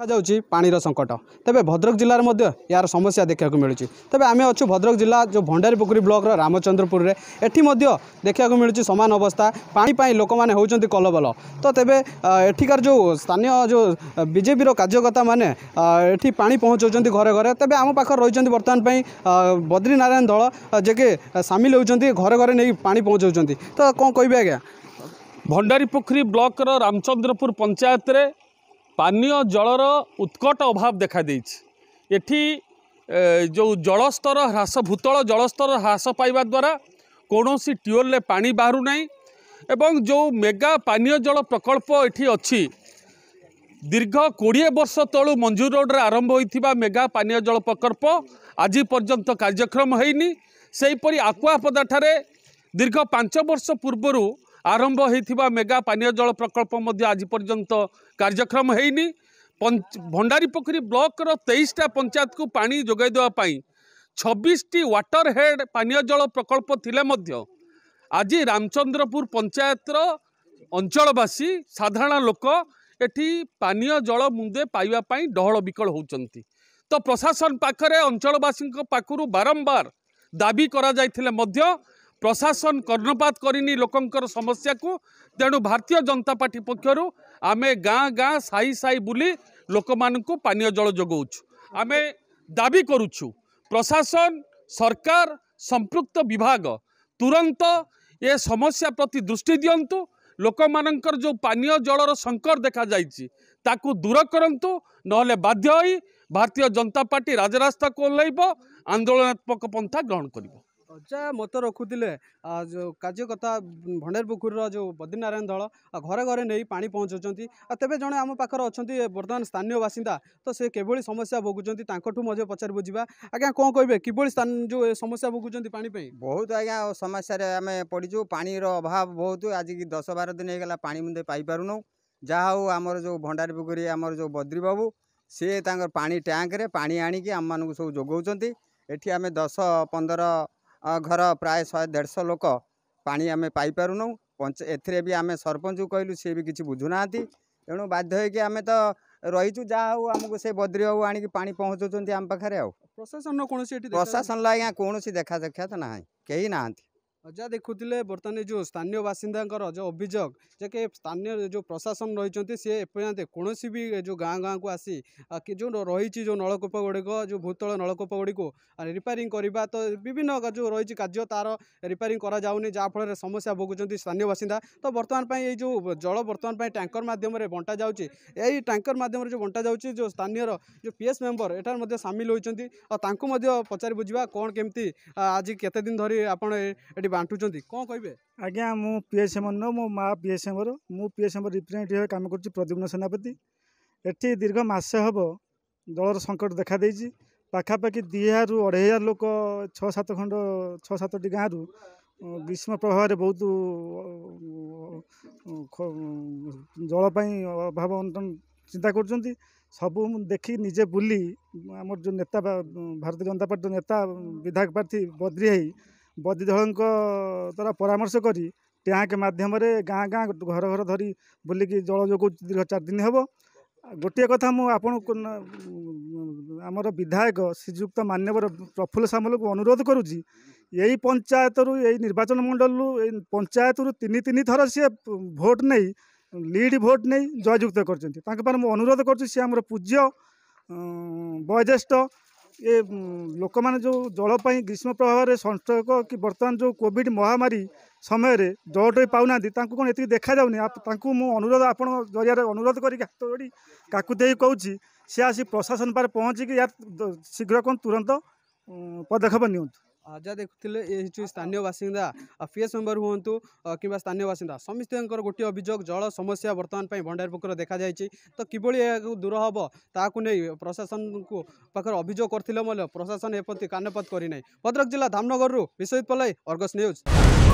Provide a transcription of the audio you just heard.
ଦେଖାଯାଉଛି ପାଣିର ସଙ୍କଟ ତେବେ ଭଦ୍ରକ ଜିଲ୍ଲାରେ ମଧ୍ୟ ଏହାର ସମସ୍ୟା ଦେଖିବାକୁ ମିଳୁଛି ତେବେ ଆମେ ଅଛୁ ଭଦ୍ରକ ଜିଲ୍ଲା ଯେଉଁ ଭଣ୍ଡାରୀପୋଖରୀ ବ୍ଲକର ରାମଚନ୍ଦ୍ରପୁରରେ ଏଠି ମଧ୍ୟ ଦେଖିବାକୁ ମିଳୁଛି ସମାନ ଅବସ୍ଥା ପାଣି ପାଇଁ ଲୋକମାନେ ହେଉଛନ୍ତି କଲବଲ ତ ତେବେ ଏଠିକାର ଯେଉଁ ସ୍ଥାନୀୟ ଯେଉଁ ବିଜେପିର କାର୍ଯ୍ୟକର୍ତ୍ତାମାନେ ଏଠି ପାଣି ପହଞ୍ଚାଉଛନ୍ତି ଘରେ ଘରେ ତେବେ ଆମ ପାଖରେ ରହିଛନ୍ତି ବର୍ତ୍ତମାନ ପାଇଁ ବଦ୍ରିନାରାୟଣ ଦଳ ଯିଏକି ସାମିଲ ହେଉଛନ୍ତି ଘରେ ଘରେ ନେଇ ପାଣି ପହଞ୍ଚାଉଛନ୍ତି ତ କ'ଣ କହିବେ ଆଜ୍ଞା ଭଣ୍ଡାରୀପୋଖରୀ ବ୍ଲକର ରାମଚନ୍ଦ୍ରପୁର ପଞ୍ଚାୟତରେ ପାନୀୟ ଜଳର ଉତ୍କଟ ଅଭାବ ଦେଖାଦେଇଛି ଏଠି ଯେଉଁ ଜଳସ୍ତର ହ୍ରାସ ଭୂତଳ ଜଳସ୍ତର ହ୍ରାସ ପାଇବା ଦ୍ୱାରା କୌଣସି ଟିୱେଲରେ ପାଣି ବାହାରୁ ନାହିଁ ଏବଂ ଯେଉଁ ମେଗା ପାନୀୟ ଜଳ ପ୍ରକଳ୍ପ ଏଠି ଅଛି ଦୀର୍ଘ କୋଡ଼ିଏ ବର୍ଷ ତଳୁ ମଞ୍ଜୁର ରୋଡ଼ରେ ଆରମ୍ଭ ହୋଇଥିବା ମେଗା ପାନୀୟ ଜଳ ପ୍ରକଳ୍ପ ଆଜି ପର୍ଯ୍ୟନ୍ତ କାର୍ଯ୍ୟକ୍ଷମ ହୋଇନି ସେହିପରି ଆକୁଆପଦାଠାରେ ଦୀର୍ଘ ପାଞ୍ଚ ବର୍ଷ ପୂର୍ବରୁ আরম্ভ হয়েছে মেগা পানীয় জল প্রকল্প আজ পর্যন্ত কার্যক্রম হয়নি ভণ্ডারী পোখরী ব্লকর তেইশটা পঞ্চায়েতক পা যোগাই দেওয়া ছবিশটি ওয়াটর হেড পানীয় জল প্রকল্প লে আজ রামচন্দ্রপুর পঞ্চায়েতর অঞ্চলবাসী সাধারণ লোক এটি পানীয় জল মুন্দে পাইবা ডহল বিকল হচ্ছেন তো প্রশাসন পাখে অঞ্চলবাসী পাখু বারম্বার দাবি করা যাইলে মধ্য ପ୍ରଶାସନ କର୍ଣ୍ଣପାତ କରିନି ଲୋକଙ୍କର ସମସ୍ୟାକୁ ତେଣୁ ଭାରତୀୟ ଜନତା ପାର୍ଟି ପକ୍ଷରୁ ଆମେ ଗାଁ ଗାଁ ସାହି ସାହି ବୁଲି ଲୋକମାନଙ୍କୁ ପାନୀୟ ଜଳ ଯୋଗାଉଛୁ ଆମେ ଦାବି କରୁଛୁ ପ୍ରଶାସନ ସରକାର ସମ୍ପୃକ୍ତ ବିଭାଗ ତୁରନ୍ତ ଏ ସମସ୍ୟା ପ୍ରତି ଦୃଷ୍ଟି ଦିଅନ୍ତୁ ଲୋକମାନଙ୍କର ଯେଉଁ ପାନୀୟ ଜଳର ସଙ୍କଟ ଦେଖାଯାଇଛି ତାକୁ ଦୂର କରନ୍ତୁ ନହେଲେ ବାଧ୍ୟ ହୋଇ ଭାରତୀୟ ଜନତା ପାର୍ଟି ରାଜରାସ୍ତାକୁ ଓହ୍ଲାଇବ ଆନ୍ଦୋଳନାତ୍ମକ ପନ୍ଥା ଗ୍ରହଣ କରିବ ଅଜା ମତେ ରଖୁଥିଲେ କାର୍ଯ୍ୟକର୍ତ୍ତା ଭଣ୍ଡାର ପୋଖରୀର ଯେଉଁ ବଦ୍ରିନାରାୟଣ ଦଳ ଘରେ ଘରେ ନେଇ ପାଣି ପହଞ୍ଚାଉଛନ୍ତି ଆଉ ତେବେ ଜଣେ ଆମ ପାଖରେ ଅଛନ୍ତି ବର୍ତ୍ତମାନ ସ୍ଥାନୀୟ ବାସିନ୍ଦା ତ ସେ କିଭଳି ସମସ୍ୟା ଭୋଗୁଛନ୍ତି ତାଙ୍କଠୁ ମଧ୍ୟ ପଚାରି ବୁଝିବା ଆଜ୍ଞା କ'ଣ କହିବେ କିଭଳି ସ୍ଥାନ ଯେଉଁ ସମସ୍ୟା ଭୋଗୁଛନ୍ତି ପାଣି ପାଇଁ ବହୁତ ଆଜ୍ଞା ସମସ୍ୟାରେ ଆମେ ପଡ଼ିଛୁ ପାଣିର ଅଭାବ ବହୁତ ଆଜିକି ଦଶ ବାର ଦିନ ହେଇଗଲା ପାଣି ମଧ୍ୟ ପାଇପାରୁନୁ ଯାହା ହଉ ଆମର ଯେଉଁ ଭଣ୍ଡାର ପୋଖରୀ ଆମର ଯେଉଁ ବଦ୍ରି ବାବୁ ସିଏ ତାଙ୍କର ପାଣି ଟ୍ୟାଙ୍କରେ ପାଣି ଆଣିକି ଆମମାନଙ୍କୁ ସବୁ ଯୋଗାଉଛନ୍ତି ଏଠି ଆମେ ଦଶ ପନ୍ଦର घर प्राय शहे देरश लोक पा आम पाईपर नौ पंच एमें सरपंच को कहलु सी भी कि बुझुना तेणु बाध्य आम तो रही जहाँ आमको से बद्री बाबू आणी पा पाखे प्रशासन कौन प्रशासन आज्ञा कौन देखा साक्षात ना कहीं ना যা দেখুলে বর্তমানে যে স্থানীয় বাসিন্দাঙ্কর যে অভিযোগ যে কি স্থানীয় যে প্রশাসন রয়েছে সি এপর্যন্ত কৌশি বি যে গাঁ গাঁকু আসি যে রয়েছে যে নলকূপ গুড়িক যে ভূতল নলকূপ গুড়িক রিপেয়ারিং করা তো বিভিন্ন যে রয়েছে কাজ তার রিপেয়ারিং করা যাওনি যাফলের সমস্যা ভোগুচ্ছেন স্থানীয় বাসিন্দা তো বর্তমান এই যে জল বর্তমান ট্যাঙ্কর মাধ্যমে বন্টা যাচ্ছে এই ট্যাঙ্কর মাধ্যমে যে বন্টা যাচ্ছে যে স্থানীয় যে পিএস মেম্বর এটার মধ্যে সামিল হয়েছেন আর তাঁকু পচারি বুঝবা কোণ কেমতি আজ কেতে দিন ধরি আপনার এটি ବାଣ୍ଟୁଛନ୍ତି କ'ଣ କହିବେ ଆଜ୍ଞା ମୁଁ ପି ଏସ୍ ଏମ୍ର ନୁହଁ ମୋ ମା' ପି ଏସ୍ ଏମ୍ର ମୁଁ ପି ଏସ୍ ଏମ୍ର ରିପ୍ରେଜେଣ୍ଟେଟିଭ୍ ଭାବେ କାମ କରୁଛି ପ୍ରଦ୍ୟୁମ୍ନ ସେନାପତି ଏଠି ଦୀର୍ଘ ମାସେ ହେବ ଦଳର ସଙ୍କଟ ଦେଖାଦେଇଛି ପାଖାପାଖି ଦୁଇ ହଜାରରୁ ଅଢ଼େଇ ହଜାର ଲୋକ ଛଅ ସାତ ଖଣ୍ଡ ଛଅ ସାତଟି ଗାଁରୁ ଗ୍ରୀଷ୍ମ ପ୍ରଭାବରେ ବହୁତ ଜଳ ପାଇଁ ଅଭାବ ଅଣ୍ଟନ ଚିନ୍ତା କରୁଛନ୍ତି ସବୁ ମୁଁ ଦେଖି ନିଜେ ବୁଲି ଆମର ଯେଉଁ ନେତା ଭାରତୀୟ ଜନତା ପାର୍ଟିର ନେତା ବିଧାୟକ ପ୍ରାର୍ଥୀ ବଦ୍ରି ହେଇ ବଦ୍ୟୁଧଳଙ୍କ ଦ୍ୱାରା ପରାମର୍ଶ କରି ଟ୍ୟାଙ୍କ ମାଧ୍ୟମରେ ଗାଁ ଗାଁ ଘର ଘର ଧରି ବୁଲିକି ଜଳ ଯୋଗାଉଛି ଦୀର୍ଘ ଚାରି ଦିନ ହେବ ଗୋଟିଏ କଥା ମୁଁ ଆପଣଙ୍କୁ ଆମର ବିଧାୟକ ଶ୍ରୀଯୁକ୍ତ ମାନ୍ୟବର ପ୍ରଫୁଲ୍ଲ ସାମଲଙ୍କୁ ଅନୁରୋଧ କରୁଛି ଏଇ ପଞ୍ଚାୟତରୁ ଏଇ ନିର୍ବାଚନ ମଣ୍ଡଳୀରୁ ଏଇ ପଞ୍ଚାୟତରୁ ତିନି ତିନି ଥର ସିଏ ଭୋଟ୍ ନେଇ ଲିଡ୍ ଭୋଟ୍ ନେଇ ଜୟଯୁକ୍ତ କରିଛନ୍ତି ତାଙ୍କ ପାଇଁ ମୁଁ ଅନୁରୋଧ କରୁଛି ସିଏ ଆମର ପୂଜ୍ୟ ବୟୋଜ୍ୟେଷ୍ଠ ଏ ଲୋକମାନେ ଯେଉଁ ଜଳ ପାଇଁ ଗ୍ରୀଷ୍ମ ପ୍ରଭାବରେ ସଂଚକ କି ବର୍ତ୍ତମାନ ଯେଉଁ କୋଭିଡ଼ ମହାମାରୀ ସମୟରେ ଜଳଟୋଇ ପାଉନାହାନ୍ତି ତାଙ୍କୁ କ'ଣ ଏତିକି ଦେଖାଯାଉନି ତାଙ୍କୁ ମୁଁ ଅନୁରୋଧ ଆପଣଙ୍କ ଜରିଆରେ ଅନୁରୋଧ କରିକି ହାତ ଯୋଡ଼ି କାକୁ ଦେଇ କହୁଛି ସେ ଆସି ପ୍ରଶାସନ ପାଖରେ ପହଞ୍ଚିକି ଏହା ଶୀଘ୍ର କ'ଣ ତୁରନ୍ତ ପଦକ୍ଷେପ ନିଅନ୍ତୁ যা দেখুলে ଏ ହେଉଛି ସ୍ଥାନୀୟ ବାସିନ୍ଦା ପିଏସ୍ ମେମ୍ବର ହୁଅନ୍ତୁ କିମ୍ବା ସ୍ଥାନୀୟ ବାସିନ୍ଦା ସମସ୍ତଙ୍କର ଗୋଟିଏ ଅଭିଯୋଗ ଜଳ ସମସ୍ୟା ବର୍ତ୍ତମାନ ପାଇଁ ଭଣ୍ଡାରୀ ପୋଖର ଦେଖାଯାଇଛି ତ କିଭଳି ଏହାକୁ ଦୂର ହେବ ତାହାକୁ ନେଇ ପ୍ରଶାସନକୁ ପାଖରେ ଅଭିଯୋଗ କରିଥିଲେ ମଧ୍ୟ ପ୍ରଶାସନ ଏପ୍ରତି କାନପାତ କରିନାହିଁ ଭଦ୍ରକ ଜିଲ୍ଲା ଧାମନଗରରୁ ବିଶ୍ୱଜିତ ପଲାଇ ଅର୍ଗସ୍ ନ୍ୟୁଜ୍